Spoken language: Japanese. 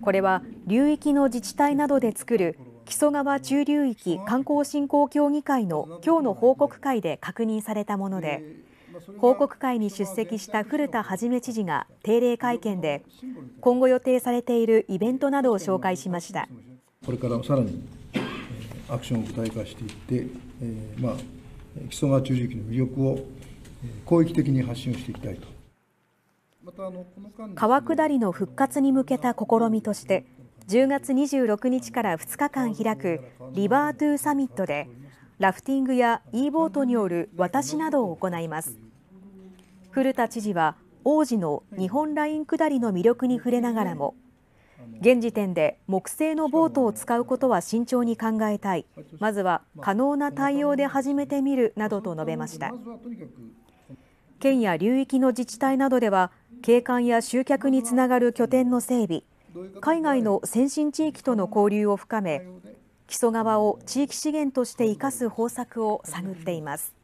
これは流域の自治体などで作る木曽川中流域観光振興協議会の今日の報告会で確認されたもので報告会に出席した古田一知事が定例会見で今後予定されているイベントなどを紹介しましたこれからさらにアクションを具体化していって、えー、まあ、木曽川中流域の魅力を広域的に発信をしていきたいと川下りの復活に向けた試みとして10月26日から2日間開くリバートゥーサミットでラフティングや e ボートによる渡しなどを行います古田知事は王子の日本ライン下りの魅力に触れながらも現時点で木製のボートを使うことは慎重に考えたいまずは可能な対応で始めてみるなどと述べました県や流域の自治体などでは景観や集客につながる拠点の整備、海外の先進地域との交流を深め、木曽川を地域資源として生かす方策を探っています。